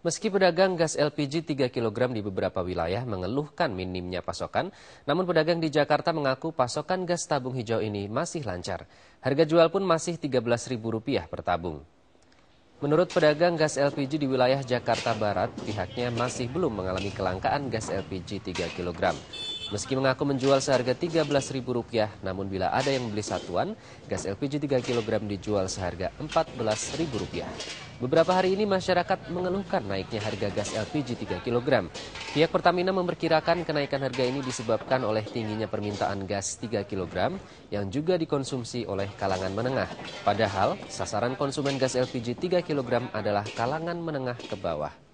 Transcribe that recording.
Meski pedagang gas LPG 3 kg di beberapa wilayah mengeluhkan minimnya pasokan, namun pedagang di Jakarta mengaku pasokan gas tabung hijau ini masih lancar. Harga jual pun masih Rp13.000 per tabung. Menurut pedagang gas LPG di wilayah Jakarta Barat, pihaknya masih belum mengalami kelangkaan gas LPG 3 kg. Meski mengaku menjual seharga Rp13.000, namun bila ada yang membeli satuan, gas LPG 3 kg dijual seharga Rp14.000. Beberapa hari ini masyarakat mengeluhkan naiknya harga gas LPG 3 kg. Pihak Pertamina memperkirakan kenaikan harga ini disebabkan oleh tingginya permintaan gas 3 kg yang juga dikonsumsi oleh kalangan menengah. Padahal, sasaran konsumen gas LPG 3 kg adalah kalangan menengah ke bawah.